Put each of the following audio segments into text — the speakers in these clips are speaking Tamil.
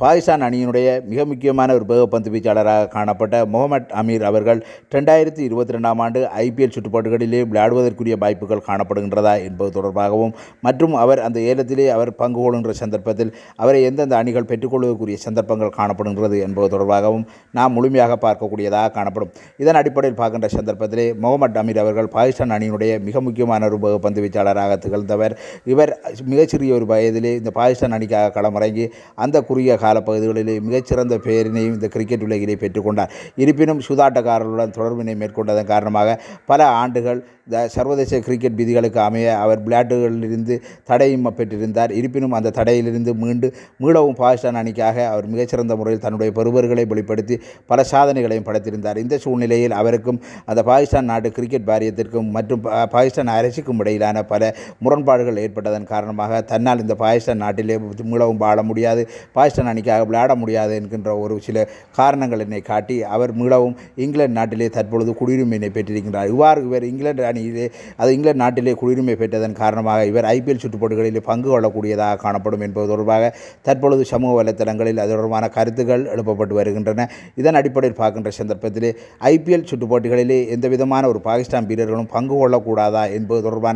பாகிஸ்தான் அணியினுடைய மிக முக்கியமான ஒரு வேக பந்து வீச்சாளராக காணப்பட்ட முகமட் அமீர் அவர்கள் ரெண்டாயிரத்தி இருபத்தி ரெண்டாம் ஆண்டு ஐபிஎல் சுற்றுப்பாடுகளிலே விளையாடுவதற்குரிய வாய்ப்புகள் காணப்படுகின்றதா என்பது தொடர்பாகவும் மற்றும் அவர் அந்த ஏலத்திலே அவர் பங்கு கொள்கின்ற சந்தர்ப்பத்தில் அவரை எந்தெந்த அணிகள் பெற்றுக்கொள்வதற்குரிய சந்தர்ப்பங்கள் காணப்படுகின்றது என்பது தொடர்பாகவும் நாம் முழுமையாக பார்க்கக்கூடியதாக காணப்படும் இதன் அடிப்படையில் பார்க்கின்ற சந்தர்ப்பத்திலே முகமட் அமீர் அவர்கள் பாகிஸ்தான் அணியினுடைய மிக முக்கியமான ஒரு வேக பந்து வீச்சாளராக திகழ்ந்தவர் இவர் மிகச்சிறிய ஒரு வயதிலே இந்த பாகிஸ்தான் அணிக்காக களமிறங்கி அந்த குறுகிய காலப்பகுதிகளிலே மிகச்சிறந்த பெயரினையும் இந்த கிரிக்கெட் உலகிலே பெற்றுக்கொண்டார் இருப்பினும் சூதாட்டக்காரர்களுடன் தொடர்பினை மேற்கொண்டதன் காரணமாக பல ஆண்டுகள் த சர்வதேச கிரிக்கெட் விதிகளுக்கு அமைய அவர் விளையாட்டுகளிலிருந்து தடையும் பெற்றிருந்தார் இருப்பினும் அந்த தடையிலிருந்து மீண்டு மீளவும் பாகிஸ்தான் அணிக்காக அவர் மிகச்சிறந்த முறையில் தன்னுடைய பெறுபர்களை வெளிப்படுத்தி பல சாதனைகளையும் படைத்திருந்தார் இந்த சூழ்நிலையில் அவருக்கும் அந்த பாகிஸ்தான் நாட்டு கிரிக்கெட் வாரியத்திற்கும் மற்றும் பாகிஸ்தான் அரசுக்கும் இடையிலான பல முரண்பாடுகள் ஏற்பட்டதன் காரணமாக தன்னால் இந்த பாகிஸ்தான் நாட்டிலே மீளவும் வாழ முடியாது பாகிஸ்தான் அணிக்காக விளையாட முடியாது என்கின்ற ஒரு சில காரணங்களினை காட்டி அவர் மீளவும் இங்கிலாந்து நாட்டிலே தற்பொழுது குடியுரிமையினை பெற்றிருக்கிறார் இவ்வாறு இவர் இங்கிலாந்து தான் இது அது இங்கிலாந்து நாட்டிலே குடியுரிமை பெற்றதன் காரணமாக இவர் ஐபிஎல் சுற்றுப்பாடுகளிலே பங்கு கொள்ளக்கூடியதாக காணப்படும் என்பது தொடர்பாக தற்பொழுது சமூக வலைத்தளங்களில் அது தொடர்பான கருத்துகள் எழுப்பப்பட்டு வருகின்றன இதன் அடிப்படையில் பார்க்கின்ற சந்தர்ப்பத்திலே ஐபிஎல் சுற்றுப்போட்டிகளிலே எந்த விதமான ஒரு பாகிஸ்தான் வீரர்களும் பங்கு கொள்ளக்கூடாதா என்பது தொடர்பான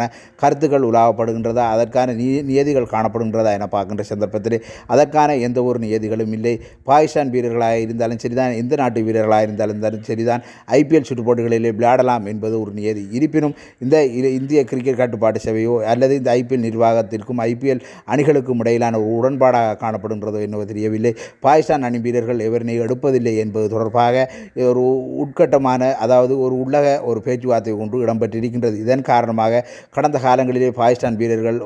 கருத்துக்கள் உலாவப்படுகின்றதா அதற்கான நியதிகள் காணப்படுகின்றதா என பார்க்கின்ற சந்தர்ப்பத்திலே அதற்கான எந்த ஒரு நியதிகளும் இல்லை பாகிஸ்தான் வீரர்களாக இருந்தாலும் சரிதான் எந்த நாட்டு வீரர்களாக இருந்தாலும் சரிதான் ஐபிஎல் சுற்றுப்பாடுகளிலே விளையாடலாம் என்பது ஒரு நியதி இருப்பினும் இருப்பினும் இந்த இந்திய கிரிக்கெட் கட்டுப்பாட்டு சபையோ அல்லது இந்த ஐபிஎல் நிர்வாகத்திற்கும் ஐபிஎல் அணிகளுக்கும் இடையிலான ஒரு உடன்பாடாக காணப்படுகின்றதோ என்னவோ தெரியவில்லை பாகிஸ்தான் அணி வீரர்கள் எவரினை எடுப்பதில்லை என்பது தொடர்பாக ஒரு உட்கட்டமான அதாவது ஒரு உள்ளக ஒரு பேச்சுவார்த்தை ஒன்று இடம்பெற்றிருக்கின்றது இதன் காரணமாக கடந்த காலங்களிலே பாகிஸ்தான் வீரர்கள்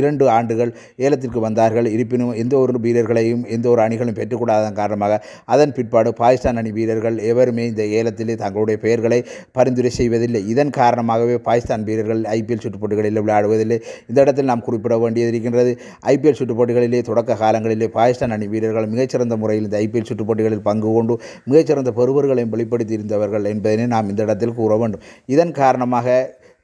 இரண்டு ஆண்டுகள் ஏலத்திற்கு வந்தார்கள் இருப்பினும் எந்த ஒரு வீரர்களையும் எந்த ஒரு அணிகளும் பெற்றுக்கூடாதன் காரணமாக அதன் பிற்பாடு பாகிஸ்தான் அணி வீரர்கள் எவருமே இந்த ஏலத்திலே தங்களுடைய பெயர்களை பரிந்துரை செய்வதில்லை இதன் காரணமாக காரணமாகவே பாகிஸ்தான் வீரர்கள் ஐபிஎல் சுற்றுப்போட்டிகளில் விளையாடுவதில்லை இந்த இடத்தில் நாம் குறிப்பிட வேண்டியது இருக்கின்றது ஐபிஎல் சுற்றுப்போட்டிகளிலே தொடக்க காலங்களிலே பாகிஸ்தான் அணி வீரர்கள் மிகச்சிறந்த முறையில் இந்த ஐபிஎல் சுற்றுப்போட்டிகளில் போட்டிகளில் பங்கு கொண்டு மிகச்சிறந்த பெறுவர்களையும் வெளிப்படுத்தியிருந்தவர்கள் என்பதனை நாம் இந்த இடத்தில் கூற வேண்டும் இதன் காரணமாக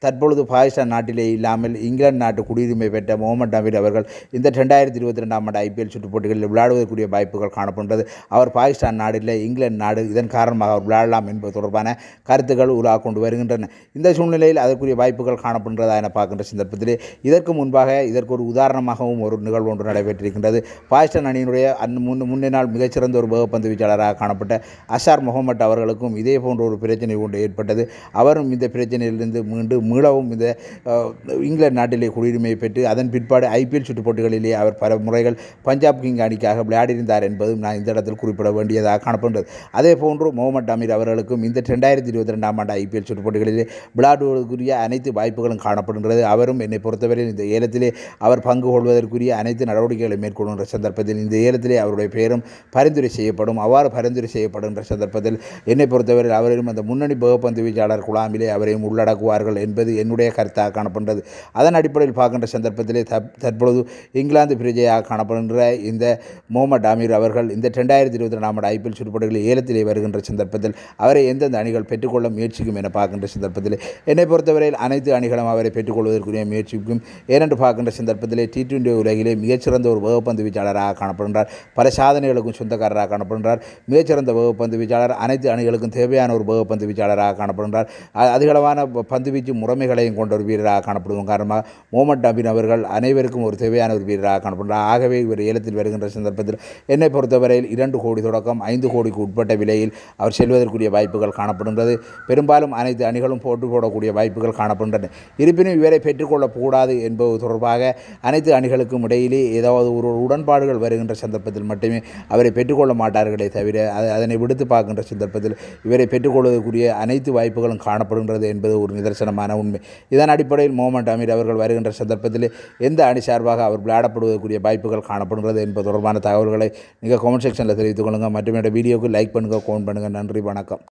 தற்பொழுது பாகிஸ்தான் நாட்டிலே இல்லாமல் இங்கிலாந்து நாட்டு குடியுரிமை பெற்ற முகமது நபீர் அவர்கள் இந்த ரெண்டாயிரத்தி இருபத்தி ரெண்டாம் ஆண்டு ஐபிஎல் சுற்றுப் போட்டிகளில் விளையாடுவதற்குரிய வாய்ப்புகள் காணப்படுகிறது அவர் பாகிஸ்தான் நாடில் இங்கிலாந்து நாடு இதன் காரணமாக அவர் விளையாடலாம் என்பது தொடர்பான கருத்துக்கள் உலா கொண்டு வருகின்றன இந்த சூழ்நிலையில் அதற்குரிய வாய்ப்புகள் காணப்படுகிறதா என பார்க்கின்ற சந்தர்ப்பத்திலே இதற்கு முன்பாக இதற்கு ஒரு உதாரணமாகவும் ஒரு நிகழ்வு ஒன்று நடைபெற்றிருக்கின்றது பாகிஸ்தான் அணியினுடைய அந் முன் முன்னே நாள் மிகச்சிறந்த ஒரு வேகப்பந்து வீச்சாளராக காணப்பட்ட அசார் முகமட் அவர்களுக்கும் இதே போன்ற ஒரு பிரச்சனை ஒன்று ஏற்பட்டது அவரும் இந்த பிரச்சனையிலிருந்து மீண்டும் மீளவும் இந்த இங்கிலாந்து நாட்டிலே குடியுரிமை பெற்று அதன் பிற்பாடு ஐபிஎல் சுற்றுப்போட்டிகளிலே அவர் பல முறைகள் பஞ்சாப் கிங் அணிக்காக விளையாடியிருந்தார் என்பதும் நான் இந்த இடத்தில் குறிப்பிட வேண்டியதாக காணப்படுகிறது அதே போன்று முகமது அமீர் அவர்களுக்கும் இந்த ரெண்டாயிரத்தி இருபத்தி ரெண்டாம் ஆண்டு ஐபிஎல் சுற்றுப்போட்டிகளிலே விளையாடுவதற்குரிய அனைத்து வாய்ப்புகளும் காணப்படுகிறது அவரும் என்னை பொறுத்தவரை இந்த ஏலத்திலே அவர் பங்கு கொள்வதற்குரிய அனைத்து நடவடிக்கைகளை மேற்கொள்கின்ற சந்தர்ப்பத்தில் இந்த ஏலத்திலே அவருடைய பெயரும் பரிந்துரை செய்யப்படும் அவ்வாறு பரிந்துரை செய்யப்படுகின்ற சந்தர்ப்பத்தில் என்னை பொறுத்தவரை அவரையும் அந்த முன்னணி பகுப்பந்து வீச்சாளர் குழாமிலே அவரையும் உள்ளடக்குவார்கள் என்பது என்பது என்னுடைய கருத்தாக காணப்படுகிறது அதன் அடிப்படையில் பார்க்கின்ற சந்தர்ப்பத்திலே தற்பொழுது இங்கிலாந்து பிரிஜையாக காணப்படுகின்ற இந்த முகமது அமீர் அவர்கள் இந்த ரெண்டாயிரத்தி இருபத்தி ரெண்டாம் ஆண்டு ஐபிஎல் சுற்றுப்படைகளில் ஏலத்திலே வருகின்ற சந்தர்ப்பத்தில் அவரை எந்தெந்த அணிகள் பெற்றுக்கொள்ள முயற்சிக்கும் என பார்க்கின்ற சந்தர்ப்பத்தில் என்னை பொறுத்தவரையில் அனைத்து அணிகளும் அவரை பெற்றுக்கொள்வதற்குரிய முயற்சிக்கும் ஏனென்று பார்க்கின்ற சந்தர்ப்பத்திலே டி டுவெண்டி உலகிலே மிகச்சிறந்த ஒரு வகுப்பந்து வீச்சாளராக காணப்படுகின்றார் பல சாதனைகளுக்கும் சொந்தக்காரராக காணப்படுகின்றார் மிகச்சிறந்த வகுப்பந்து வீச்சாளர் அனைத்து அணிகளுக்கும் தேவையான ஒரு வகுப்பந்து வீச்சாளராக காணப்படுகின்றார் அதிகளவான பந்து வீச்சு முறைமைகளையும் கொண்ட ஒரு வீரராக காணப்படுவோம் காரணமாக மோமட் அபின் அவர்கள் அனைவருக்கும் ஒரு தேவையான ஒரு வீரராக காணப்படுகிறார் ஆகவே இவர் ஏலத்தில் வருகின்ற சந்தர்ப்பத்தில் என்னை பொறுத்தவரையில் இரண்டு கோடி தொடக்கம் ஐந்து கோடிக்கு உட்பட்ட விலையில் அவர் செல்வதற்குரிய வாய்ப்புகள் காணப்படுகின்றது பெரும்பாலும் அனைத்து அணிகளும் போட்டு போடக்கூடிய வாய்ப்புகள் காணப்படுகின்றன இருப்பினும் இவரை பெற்றுக்கொள்ளக்கூடாது என்பது தொடர்பாக அனைத்து அணிகளுக்கும் இடையிலே ஏதாவது ஒரு உடன்பாடுகள் வருகின்ற சந்தர்ப்பத்தில் மட்டுமே அவரை பெற்றுக்கொள்ள மாட்டார்களே தவிர அதனை விடுத்து பார்க்கின்ற சந்தர்ப்பத்தில் இவரை பெற்றுக்கொள்வதற்குரிய அனைத்து வாய்ப்புகளும் காணப்படுகின்றது என்பது ஒரு நிதர்சனமான உண்மை இதன் அடிப்படையில் மோமண்ட் அமீர் அவர்கள் வருகின்ற சந்தர்ப்பத்தில் எந்த அணி சார்பாக அவர் விளையாடப்படுவதற்குரிய வாய்ப்புகள் காணப்படுகிறது என்பது தொடர்பான தகவல்களை நீங்கள் கமெண்ட் செக்ஷனில் தெரிவித்துக் கொள்ளுங்கள் மற்றும் என்னோடய வீடியோவுக்கு லைக் பண்ணுங்கள் கமெண்ட் பண்ணுங்கள் நன்றி வணக்கம்